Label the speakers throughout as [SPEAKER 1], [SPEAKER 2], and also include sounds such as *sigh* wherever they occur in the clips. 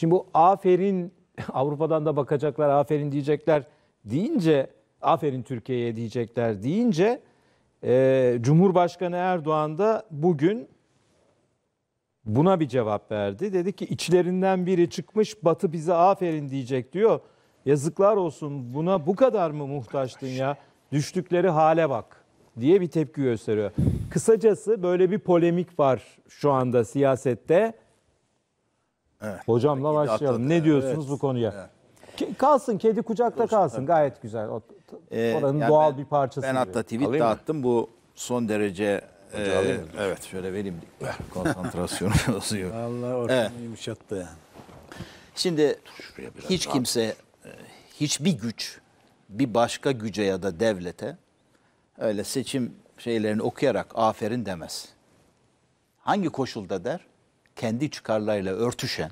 [SPEAKER 1] Şimdi bu aferin *laughs* Avrupa'dan da bakacaklar, aferin diyecekler deyince, aferin Türkiye'ye diyecekler deyince e, Cumhurbaşkanı Erdoğan da bugün buna bir cevap verdi. Dedi ki içlerinden biri çıkmış Batı bize aferin diyecek diyor. Yazıklar olsun buna bu kadar mı muhtaçtın ya? Düştükleri hale bak diye bir tepki gösteriyor. Kısacası böyle bir polemik var şu anda siyasette. Evet. Hocamla başlayalım. Ne diyorsunuz evet. bu konuya? Evet. Kalsın kedi kucakta Dursun, kalsın. Evet. Gayet güzel. O, Ee, oranın yani doğal ben- bir parçası. Ben gibi. hatta tweet
[SPEAKER 2] Alayım mı? dağıttım. Bu son derece e, evet şöyle vereyim konsantrasyon *laughs* bozuyor. Allah ortamı Evet. yumuşattı yani. Şimdi hiç kimse, e, hiçbir güç bir başka güce ya da devlete öyle seçim şeylerini okuyarak aferin demez. Hangi koşulda der? kendi çıkarlarıyla örtüşen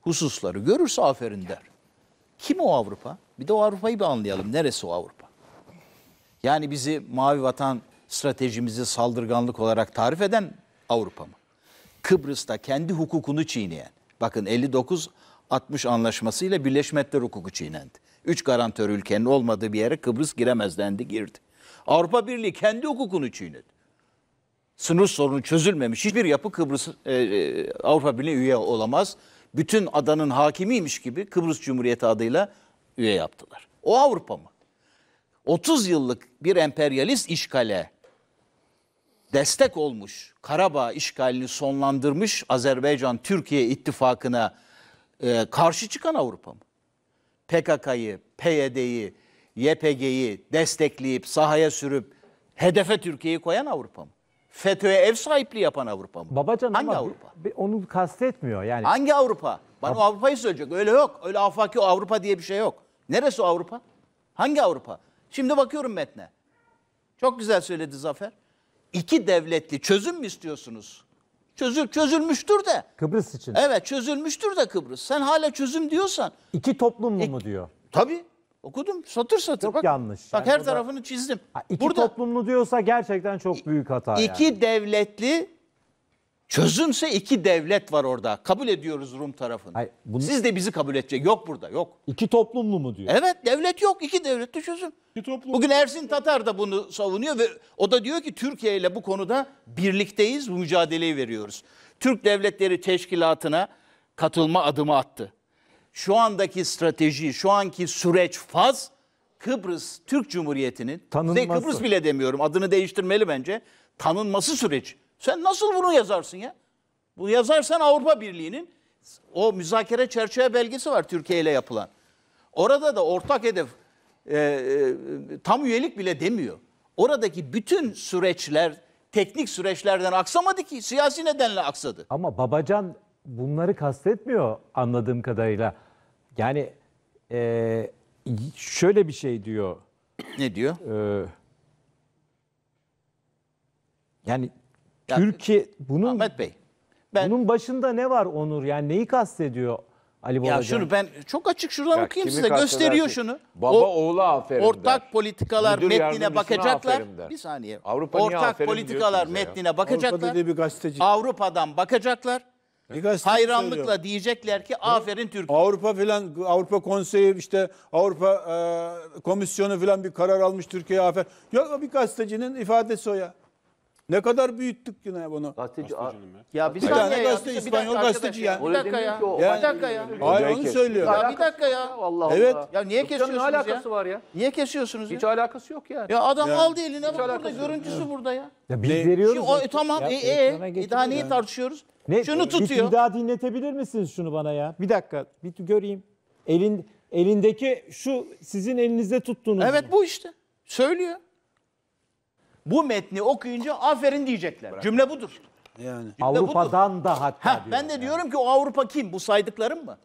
[SPEAKER 2] hususları görürse aferin der. Kim o Avrupa? Bir de o Avrupa'yı bir anlayalım. Neresi o Avrupa? Yani bizi mavi vatan stratejimizi saldırganlık olarak tarif eden Avrupa mı? Kıbrıs'ta kendi hukukunu çiğneyen, bakın 59-60 anlaşmasıyla Birleşmiş Milletler hukuku çiğnendi. Üç garantör ülkenin olmadığı bir yere Kıbrıs giremez dendi, girdi. Avrupa Birliği kendi hukukunu çiğnedi sınır sorunu çözülmemiş. Hiçbir yapı Kıbrıs e, e, Avrupa Birliği üye olamaz. Bütün adanın hakimiymiş gibi Kıbrıs Cumhuriyeti adıyla üye yaptılar. O Avrupa mı? 30 yıllık bir emperyalist işgale destek olmuş, Karabağ işgalini sonlandırmış Azerbaycan-Türkiye ittifakına e, karşı çıkan Avrupa mı? PKK'yı, PYD'yi, YPG'yi destekleyip sahaya sürüp hedefe Türkiye'yi koyan Avrupa mı? FETÖ'ye ev sahipliği yapan Avrupa mı? Babacan Hangi ama
[SPEAKER 1] Avrupa? onu kastetmiyor yani. Hangi
[SPEAKER 2] Avrupa? Bana Bab- Avrupa'yı söyleyecek. Öyle yok. Öyle afaki Avrupa diye bir şey yok. Neresi Avrupa? Hangi Avrupa? Şimdi bakıyorum metne. Çok güzel söyledi Zafer. İki devletli çözüm mü istiyorsunuz? Çözül, çözülmüştür de. Kıbrıs için. Evet çözülmüştür de Kıbrıs. Sen hala çözüm diyorsan. İki toplumlu İk- e, mu diyor? Tabii. Okudum satır satır. Çok bak, yanlış. Bak yani her tarafını çizdim. İki Burada, toplumlu diyorsa gerçekten çok büyük hata İki yani. devletli Çözümse iki devlet var orada. Kabul ediyoruz Rum tarafını. Hayır, bunu... Siz de bizi kabul edecek. Yok burada yok. İki toplumlu mu diyor? Evet devlet yok. İki devletli çözüm. İki toplum. Bugün Ersin Tatar da bunu savunuyor ve o da diyor ki Türkiye ile bu konuda birlikteyiz bu mücadeleyi veriyoruz. Türk Devletleri Teşkilatı'na katılma adımı attı şu andaki strateji, şu anki süreç, faz Kıbrıs Türk Cumhuriyeti'nin, size Kıbrıs bile demiyorum adını değiştirmeli bence, tanınması süreci. Sen nasıl bunu yazarsın ya? Bu yazarsan Avrupa Birliği'nin o müzakere çerçeve belgesi var Türkiye ile yapılan. Orada da ortak hedef e, e, tam üyelik bile demiyor. Oradaki bütün süreçler teknik süreçlerden aksamadı ki siyasi nedenle aksadı.
[SPEAKER 1] Ama Babacan bunları kastetmiyor anladığım kadarıyla. Yani e, şöyle bir şey diyor. Ne diyor? E, yani ya, Türkiye bunun Ahmet Bey. Ben, bunun başında ne var Onur? Yani neyi kastediyor? Ali Babacan. Ya şunu ben
[SPEAKER 2] çok açık şuradan ya okuyayım size. Gösteriyor şunu. Baba o, oğlu aferin Ortak der. politikalar Müdür metnine bakacaklar. Bir saniye. Avrupa ortak politikalar metnine bakacaklar. Avrupa'da
[SPEAKER 3] bir gazeteci. Avrupa'dan bakacaklar. Hayranlıkla söylüyorum. diyecekler ki aferin Türkiye. Avrupa filan Avrupa Konseyi işte Avrupa e, Komisyonu filan bir karar almış Türkiye'ye aferin. Yok bir gazetecinin ifadesi o ya. Ne kadar büyüttük yine bunu. Gazeteci ya bir, Bir tane ya, gazete, bir İspanyol dakika gazeteci ya. Bir dakika ya. Öyle demiyor ki dakika ya. Hayır onu söylüyor. Ya bir
[SPEAKER 2] dakika ya. Allah Allah. Evet. Ya niye kesiyorsunuz ya? alakası var ya? Niye kesiyorsunuz ya? Hiç alakası yok yani. Ya adam aldı eline bak burada görüntüsü burada ya. Ya
[SPEAKER 1] biz Ne- veriyoruz. Şimdi o, e, tamam Ya, e, e, e, daha neyi
[SPEAKER 2] tartışıyoruz? Ne- Şunu tutuyor. Bir daha
[SPEAKER 1] dinletebilir misiniz şunu bana ya? Bir dakika bir göreyim. Elin elindeki şu sizin
[SPEAKER 2] elinizde tuttuğunuz. Evet bu işte. Söylüyor bu metni okuyunca aferin diyecekler. Bırak. Cümle budur.
[SPEAKER 1] Yani Cümle Avrupa'dan budur. da hatta Heh, Ben
[SPEAKER 2] de diyorum ki o Avrupa kim? Bu saydıklarım mı?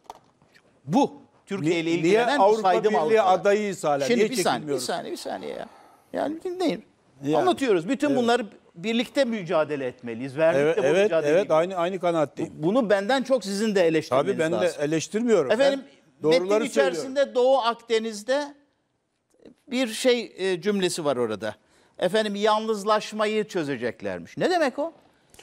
[SPEAKER 2] Bu. Türkiye ile ilgilenen niye Avrupa saydım Birliği Avrupa'da. adayıyız hala. Şimdi niye bir saniye, bir saniye, bir saniye ya. Yani dinleyin. Yani, Anlatıyoruz. Bütün evet. bunları birlikte mücadele etmeliyiz. Verlikte evet, bu evet, mücadeleyi. Evet, aynı aynı kanaatteyim. Bunu benden çok sizin de eleştirmeniz Tabii ben lazım. de eleştirmiyorum. Efendim, ben doğruları içerisinde söylüyorum. Doğu Akdeniz'de bir şey e, cümlesi var orada efendim yalnızlaşmayı çözeceklermiş. Ne demek o?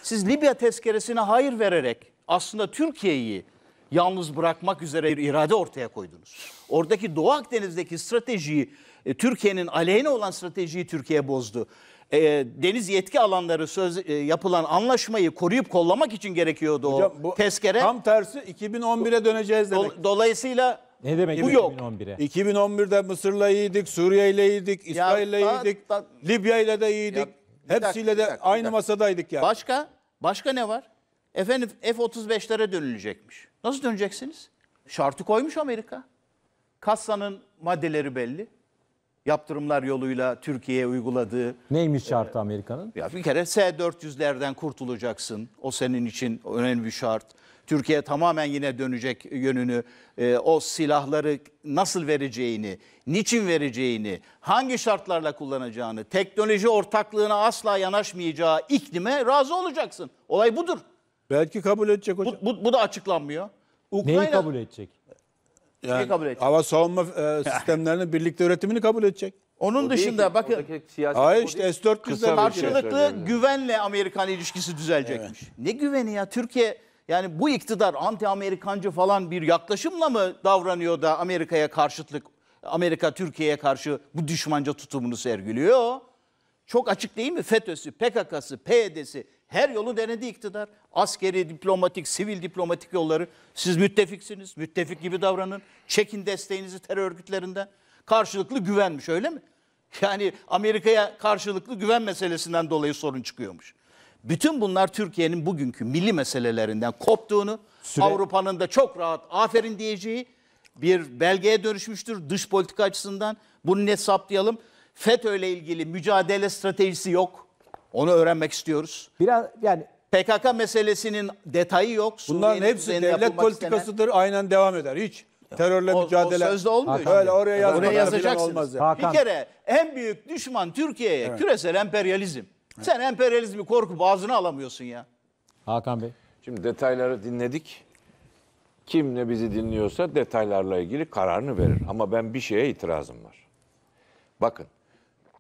[SPEAKER 2] Siz Libya tezkeresine hayır vererek aslında Türkiye'yi yalnız bırakmak üzere bir irade ortaya koydunuz. Oradaki Doğu Akdeniz'deki stratejiyi, e, Türkiye'nin aleyhine olan stratejiyi Türkiye bozdu. E, deniz yetki alanları söz e, yapılan anlaşmayı koruyup kollamak için gerekiyordu Hocam, o tezkere. Tam tersi
[SPEAKER 3] 2011'e döneceğiz demek. Do, dolayısıyla ne demek bu yok. 2011'de Mısır'la iyiydik, Suriye'yle iyiydik, İsrail'le da- iyiydik, da- Libya'yla da iyiydik. bir Hepsiyle bir de dakika,
[SPEAKER 2] aynı dakika. masadaydık ya. Başka? Başka ne var? Efendim F-35'lere dönülecekmiş. Nasıl döneceksiniz? Şartı koymuş Amerika. Kassa'nın maddeleri belli. Yaptırımlar yoluyla Türkiye'ye uyguladığı
[SPEAKER 1] Neymiş e, şartı Amerika'nın? Ya
[SPEAKER 2] bir kere S-400'lerden kurtulacaksın. O senin için önemli bir şart. Türkiye tamamen yine dönecek yönünü, e, o silahları nasıl vereceğini, niçin vereceğini, hangi şartlarla kullanacağını, teknoloji ortaklığına asla yanaşmayacağı
[SPEAKER 3] iklime razı olacaksın. Olay budur. Belki kabul edecek hocam. Bu, bu, bu da açıklanmıyor. Ukrayna, Neyi kabul edecek? Yani, kabul edecek? Hava savunma e, sistemlerinin birlikte üretimini kabul edecek.
[SPEAKER 4] Onun o dışında ki, bakın
[SPEAKER 3] Hayır işte S-400'de şey karşılıklı
[SPEAKER 2] güvenle Amerikan ilişkisi düzelecekmiş. Evet. Ne güveni ya? Türkiye yani bu iktidar anti-Amerikancı falan bir yaklaşımla mı davranıyor da Amerika'ya karşıtlık, Amerika Türkiye'ye karşı bu düşmanca tutumunu sergiliyor? Çok açık değil mi? FETÖ'sü, PKK'sı, PYD'si her yolu denedi iktidar. Askeri, diplomatik, sivil diplomatik yolları. Siz müttefiksiniz, müttefik gibi davranın. Çekin desteğinizi terör örgütlerinden. Karşılıklı güvenmiş öyle mi? Yani Amerika'ya karşılıklı güven meselesinden dolayı sorun çıkıyormuş. Bütün bunlar Türkiye'nin bugünkü milli meselelerinden koptuğunu, Süre... Avrupa'nın da çok rahat aferin diyeceği bir belgeye dönüşmüştür dış politika açısından. Bunu net saptayalım. FETÖ ile ilgili mücadele stratejisi yok. Onu öğrenmek istiyoruz. Biraz yani PKK meselesinin detayı yok. Bunların hepsi devlet politikasıdır.
[SPEAKER 3] Istenen... Aynen devam eder. Hiç terörle o, mücadele. O sözde olmuyor. Hakan, öyle oraya, yazmadan, oraya yazacaksınız.
[SPEAKER 2] Olmaz yani. Bir kere en büyük düşman Türkiye'ye evet.
[SPEAKER 5] küresel emperyalizm. Sen
[SPEAKER 2] emperyalizmi korku ağzına alamıyorsun ya.
[SPEAKER 5] Hakan Bey. Şimdi detayları dinledik. Kim ne bizi dinliyorsa detaylarla ilgili kararını verir. Ama ben bir şeye itirazım var. Bakın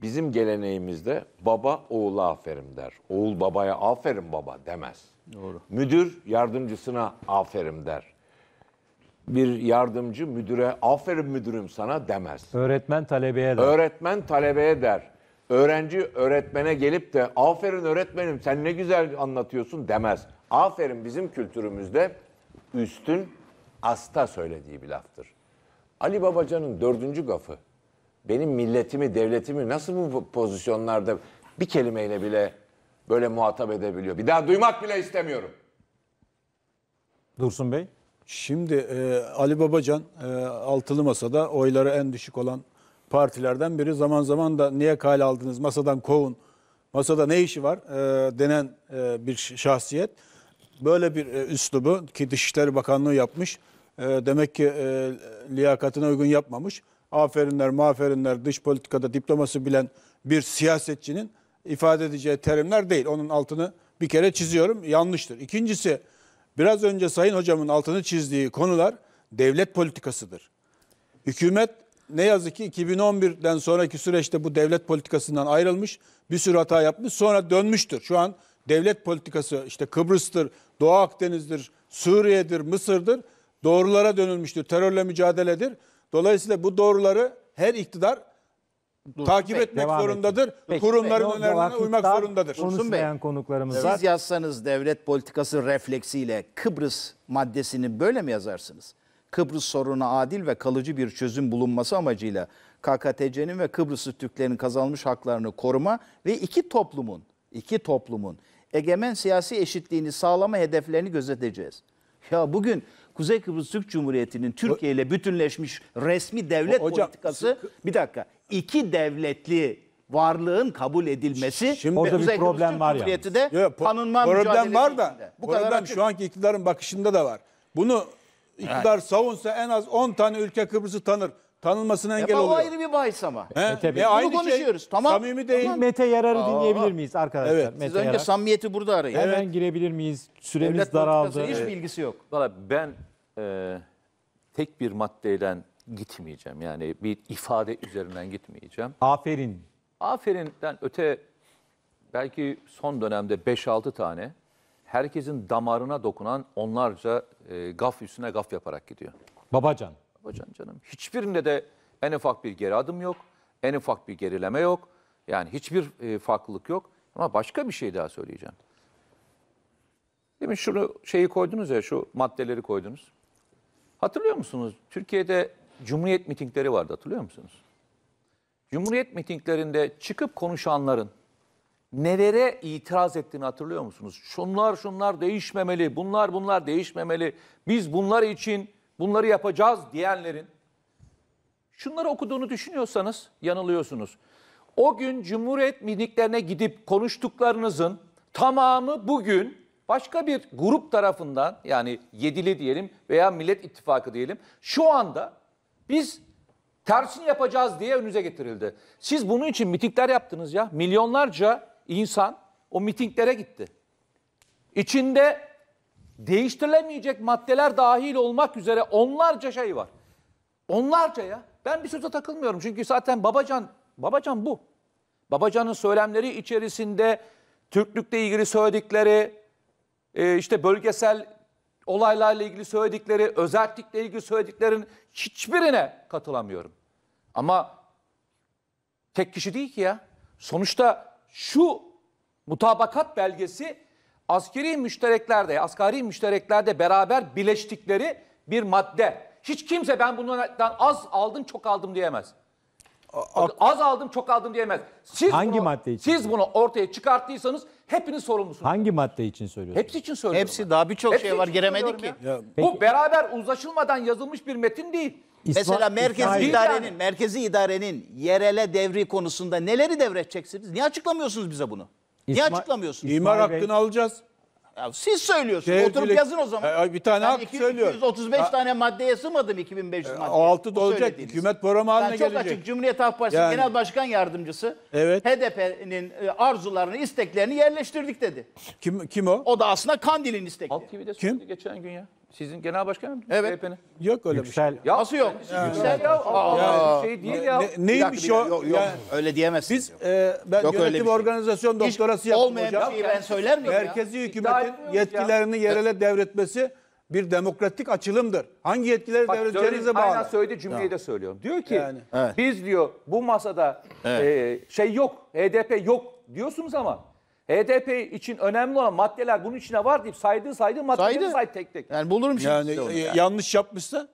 [SPEAKER 5] bizim geleneğimizde baba oğula aferin der. Oğul babaya aferin baba demez. Doğru. Müdür yardımcısına aferin der. Bir yardımcı müdüre aferin müdürüm sana demez.
[SPEAKER 1] Öğretmen talebeye der.
[SPEAKER 5] Öğretmen talebeye der öğrenci öğretmene gelip de aferin öğretmenim sen ne güzel anlatıyorsun demez. Aferin bizim kültürümüzde üstün asta söylediği bir laftır. Ali Babacan'ın dördüncü gafı benim milletimi, devletimi nasıl bu pozisyonlarda bir kelimeyle bile böyle muhatap edebiliyor? Bir daha duymak bile istemiyorum.
[SPEAKER 3] Dursun Bey. Şimdi e, Ali Babacan e, altılı masada oyları en düşük olan partilerden biri. Zaman zaman da niye kale aldınız masadan kovun, masada ne işi var e, denen e, bir şahsiyet. Böyle bir e, üslubu ki Dışişleri Bakanlığı yapmış. E, demek ki e, liyakatına uygun yapmamış. Aferinler, maferinler, dış politikada diplomasi bilen bir siyasetçinin ifade edeceği terimler değil. Onun altını bir kere çiziyorum yanlıştır. İkincisi biraz önce Sayın Hocamın altını çizdiği konular devlet politikasıdır. Hükümet ne yazık ki 2011'den sonraki süreçte bu devlet politikasından ayrılmış. Bir sürü hata yapmış. Sonra dönmüştür. Şu an devlet politikası işte Kıbrıs'tır, Doğu Akdeniz'dir, Suriye'dir, Mısır'dır. Doğrulara dönülmüştür. Terörle mücadeledir. Dolayısıyla bu doğruları her iktidar Dursun takip Bey, etmek zorundadır. Peki, Kurumların önerilerine uymak zorundadır. Konuşmayan
[SPEAKER 1] konuklarımız Siz
[SPEAKER 2] yazsanız devlet politikası refleksiyle Kıbrıs maddesini böyle mi yazarsınız? Kıbrıs sorunu adil ve kalıcı bir çözüm bulunması amacıyla KKTC'nin ve Kıbrıs Türklerinin kazanmış haklarını koruma ve iki toplumun, iki toplumun egemen siyasi eşitliğini sağlama hedeflerini gözeteceğiz. Ya bugün Kuzey Kıbrıs Türk Cumhuriyeti'nin Türkiye ile bütünleşmiş resmi devlet Hocam, politikası bir dakika iki devletli varlığın kabul edilmesi Şimdi orada Kuzey bir problem Kıbrıs var Türk
[SPEAKER 3] Cumhuriyeti ya. Yo, yo, problem var da bu problem kadar şu anki iktidarın bakışında da var. Bunu iktidar evet. savunsa en az 10 tane ülke Kıbrıs'ı tanır. Tanınmasına engel e, oluyor. O ayrı
[SPEAKER 2] bir bahis ama. He? E, tabii. E, aynı Bunu şey. konuşuyoruz. Şey, tamam. Samimi değil. Tamam. Mete Yarar'ı
[SPEAKER 3] dinleyebilir
[SPEAKER 1] miyiz arkadaşlar? Evet. Mete Siz önce Yarar. samimiyeti burada arayın. Evet. Hemen girebilir miyiz? Süremiz Devlet daraldı. Hiç
[SPEAKER 4] bilgisi yok. Valla ben e, tek bir maddeyle gitmeyeceğim. Yani bir ifade üzerinden gitmeyeceğim. Aferin. Aferin'den öte belki son dönemde 5-6 tane herkesin damarına dokunan onlarca e, gaf üstüne gaf yaparak gidiyor. Babacan. Babacan canım. Hiçbirinde de en ufak bir geri adım yok. En ufak bir gerileme yok. Yani hiçbir e, farklılık yok. Ama başka bir şey daha söyleyeceğim. Demin şunu şeyi koydunuz ya şu maddeleri koydunuz. Hatırlıyor musunuz? Türkiye'de Cumhuriyet mitingleri vardı hatırlıyor musunuz? Cumhuriyet mitinglerinde çıkıp konuşanların nelere itiraz ettiğini hatırlıyor musunuz? Şunlar şunlar değişmemeli, bunlar bunlar değişmemeli. Biz bunlar için bunları yapacağız diyenlerin şunları okuduğunu düşünüyorsanız yanılıyorsunuz. O gün Cumhuriyet miniklerine gidip konuştuklarınızın tamamı bugün başka bir grup tarafından yani yedili diyelim veya Millet İttifakı diyelim şu anda biz tersini yapacağız diye önünüze getirildi. Siz bunun için mitikler yaptınız ya milyonlarca insan o mitinglere gitti. İçinde değiştirilemeyecek maddeler dahil olmak üzere onlarca şey var. Onlarca ya. Ben bir söze takılmıyorum çünkü zaten Babacan, Babacan bu. Babacan'ın söylemleri içerisinde Türklükle ilgili söyledikleri, e, işte bölgesel olaylarla ilgili söyledikleri, özellikle ilgili söylediklerin hiçbirine katılamıyorum. Ama tek kişi değil ki ya. Sonuçta şu mutabakat belgesi askeri müştereklerde, askeri müştereklerde beraber bileştikleri bir madde. Hiç kimse ben bundan az aldım, çok aldım diyemez. Bakın, az aldım, çok aldım diyemez. Siz Hangi bunu, madde için? Siz bunu ortaya çıkarttıysanız hepiniz sorumlusunuz. Hangi madde için söylüyorsunuz? Hepsi için söylüyorum. Hepsi daha birçok şey var giremedik ki. ya. Ya, Bu beraber uzlaşılmadan yazılmış bir metin değil. İsma, Mesela merkezi İsmail. idarenin, merkezi idarenin
[SPEAKER 2] yerele devri konusunda neleri devredeceksiniz? Niye açıklamıyorsunuz bize bunu? İsma, Niye açıklamıyorsunuz?
[SPEAKER 3] İmar İsmail hakkını Bey. alacağız. Ya siz söylüyorsunuz. Devrilik, şey, Oturup yazın o zaman. Ay, bir tane ben hak söylüyor. 235 ha,
[SPEAKER 2] tane maddeye sığmadım 2500 madde. 6 da olacak.
[SPEAKER 3] Hükümet programı haline yani çok Çok açık.
[SPEAKER 2] Cumhuriyet Halk Partisi yani. Genel Başkan Yardımcısı evet. HDP'nin e, arzularını, isteklerini yerleştirdik dedi. Kim kim o? O da aslında Kandil'in istekleri. Halk TV'de söyledi Kim? geçen gün ya. Sizin genel
[SPEAKER 3] başkanım Evet. CHP'nin. Yok öyle Yüksel. bir şey. Ya, Nasıl yok? Yüksel ya. Aa, Ya. şey değil ya. Ne- neymiş o? Yok, yok. Ya, Öyle diyemezsin. Biz e, ben Yok öyle yönetim şey. organizasyon doktorası yaptım Olmayan hocam. bir şeyi ben söyler miyim ya? hükümetin etmiyoruz ya. yetkilerini yerele devretmesi bir demokratik açılımdır. Hangi yetkileri Bak, devredeceğinize söyledi- Aynen söyledi cümleyi de
[SPEAKER 4] söylüyorum. Diyor ki Yani. biz diyor bu masada e, şey yok HDP yok diyorsunuz ama HDP e için önemli olan maddeler bunun içine var deyip saydığı saydığı maddeleri Saydı. say tek tek.
[SPEAKER 3] Yani bulurum şimdi Yani size e, yanlış yapmışsa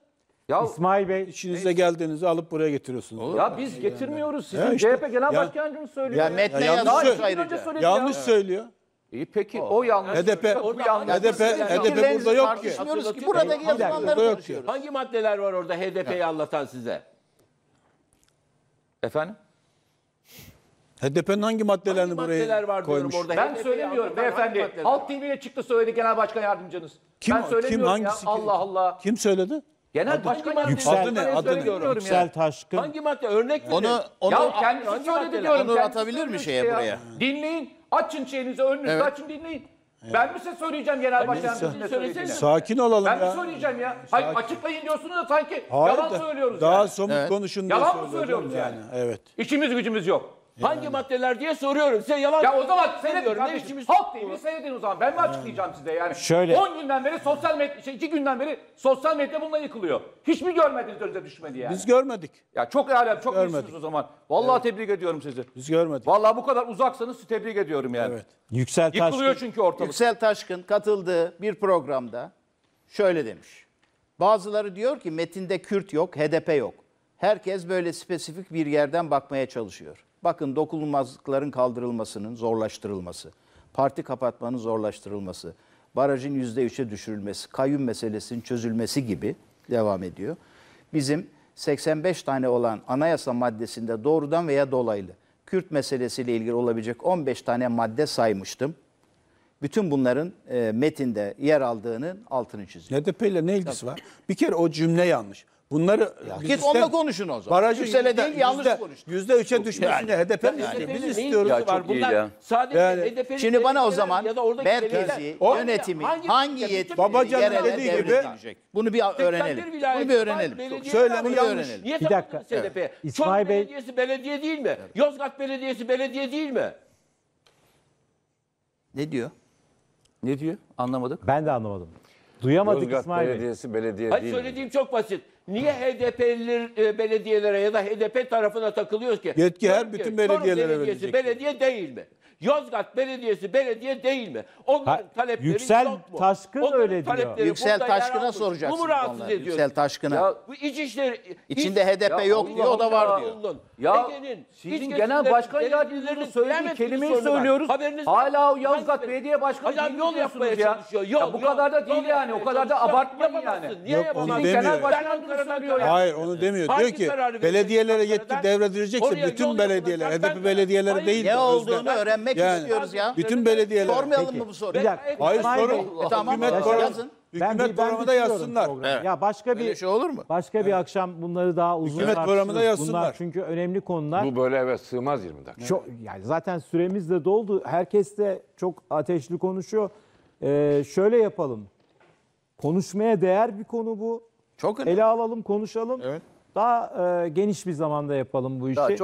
[SPEAKER 3] Ya, İsmail Bey işinize geldiğinizi alıp buraya getiriyorsunuz. ya biz
[SPEAKER 4] getirmiyoruz. Sizin Ya işte, CHP Genel ya- söylüyor. Ya metne Ya yanlış yazmış söyle- söyledi Yanlış ya.
[SPEAKER 3] söylüyor.
[SPEAKER 5] İyi peki o yanlış. HDP O bir yanlış. HDP e HDP burada yok ki. Tartışmıyoruz ki buradaki yazılanları Burada konuşuyoruz. Hangi maddeler var orada HDP'yi anlatan size?
[SPEAKER 3] Efendim? HDP'nin hangi maddelerini hangi buraya maddeler var koymuş? orada. Ben HDP
[SPEAKER 4] söylemiyorum beyefendi. Halk TV'ye çıktı söyledi Genel Başkan Yardımcınız. Kim, ben söylemiyorum kim, hangisi, ya. Allah Allah.
[SPEAKER 3] Kim söyledi? Genel adı, başkan adı, adı ne? Adı ne? Yüksel Taşkın. Hangi
[SPEAKER 4] madde? Örnek mi? Onu, onu, ya kendisi hangi söyledi diyorum. Onu atabilir mi şeye buraya? Dinleyin. Açın şeyinizi önünüzü evet. açın dinleyin. Evet. Ben mi size şey söyleyeceğim genel başkanım? Sa söyleseniz. Sakin olalım ben ya. Ben mi söyleyeceğim ya? Hayır, açıklayın diyorsunuz da sanki Hayır yalan da, söylüyoruz. Daha yani. somut evet. konuşun diye Yalan mı söylüyoruz yani? yani? Evet. İçimiz gücümüz yok. Hangi maddeler diye soruyorum. Size yalan Ya o zaman seyredin Ne kardeşim. Halk değil mi seyredin o zaman. Ben mi açıklayacağım size yani? Şöyle. 10 günden beri sosyal medya, şey 2 günden beri sosyal medya bununla yıkılıyor. Hiç mi görmediniz önünüze düşmedi yani? Biz görmedik. Ya çok hala çok Görmedik. o zaman. Vallahi tebrik ediyorum sizi. Biz görmedik. Vallahi bu kadar uzaksanız sizi tebrik ediyorum yani. Evet.
[SPEAKER 1] Yüksel
[SPEAKER 2] Yıkılıyor Taşkın. çünkü ortalık.
[SPEAKER 4] Yüksel Taşkın katıldığı bir programda şöyle demiş.
[SPEAKER 2] Bazıları diyor ki metinde Kürt yok, HDP yok herkes böyle spesifik bir yerden bakmaya çalışıyor. Bakın dokunulmazlıkların kaldırılmasının zorlaştırılması, parti kapatmanın zorlaştırılması, barajın yüzde üç'e düşürülmesi, kayyum meselesinin çözülmesi gibi devam ediyor. Bizim 85 tane olan anayasa maddesinde doğrudan veya dolaylı Kürt meselesiyle ilgili olabilecek 15 tane madde saymıştım. Bütün bunların e, metinde yer aldığının altını çiziyor. HDP ile ne ilgisi Tabii.
[SPEAKER 3] var? Bir kere o cümle yanlış. Bunları ya git onunla konuşun o zaman. Barajı yüzde, değil yanlış konuştun. Yüzde üçe düşmesini yani, HDP mi yani, biz istiyoruz. Ya, var. Bunlar ya. sadece yani, HDP'nin şimdi bana
[SPEAKER 2] o zaman
[SPEAKER 5] ya merkezi, o, yönetimi, hangi, hangi yetkileri Babacan yerel dediği gibi
[SPEAKER 2] edilecek. bunu
[SPEAKER 5] bir öğrenelim. Bunu bir öğrenelim. Söyle bunu öğrenelim. Niye bir dakika. HDP? İsmail Bey. Belediyesi belediye değil mi? Yozgat Belediyesi belediye değil mi?
[SPEAKER 1] Ne diyor? Ne diyor? Anlamadık. Ben de anlamadım. Duyamadık Yozgat İsmail Belediyesi
[SPEAKER 5] belediye Hayır, değil. Hayır söylediğim mi? çok basit. Niye HDP'liler e, belediyelere ya da HDP tarafına takılıyoruz ki? Yetki her bütün belediyelere Sorun belediye değil mi? Yozgat Belediyesi belediye değil mi? Onların Ha, talepleri Yüksel yok
[SPEAKER 1] Taşkın Onların öyle diyor. talepleri Yüksel Taşkın'a
[SPEAKER 5] almıyor. soracaksınız Bu rahatsız onları. ediyor? Yüksel Taşkın'a. bu iç işleri... İçinde HDP yok diyor, o da var diyor. Ya sizin genel başkan yardımcınızın söylediği kelimeyi söylüyoruz. Hala o Yozgat
[SPEAKER 4] Belediye Başkanı Adam değil yol diyorsunuz ya. çalışıyor. ya bu yol, kadar da değil yapmaya yani. O kadar da çalışıyor. abartmayın yani. Niye Yok, onu yapamazsın? demiyor. başkanınız Hayır
[SPEAKER 3] onu demiyor. Diyor ki belediyelere yetki Ankara'dan, devredilecekse bütün belediyeler, yapılacak. Ben- HDP belediyeleri değil. Ne olduğunu öğrenmek öğrenmek Yani istiyoruz ya. Bütün belediyeler. Sormayalım Peki. mı bu soruyu? Bir dakika. Hayır İsmail sorun. Bey. E, tamam. Hükümet, Yazın. hükümet bir ben yazsınlar.
[SPEAKER 5] Evet. Ya başka Böyle bir şey
[SPEAKER 1] olur mu? başka bir akşam bunları daha uzun Hükümet tartışırız. programına Bunlar
[SPEAKER 5] çünkü önemli konular. Bu böyle evet sığmaz 20 dakika. Çok,
[SPEAKER 1] yani zaten süremiz de doldu. Herkes de çok ateşli konuşuyor. Ee, şöyle yapalım. Konuşmaya değer bir konu bu. Çok önemli. Ele alalım, konuşalım. Evet. Daha e, geniş bir zamanda yapalım bu işi. Daha çok-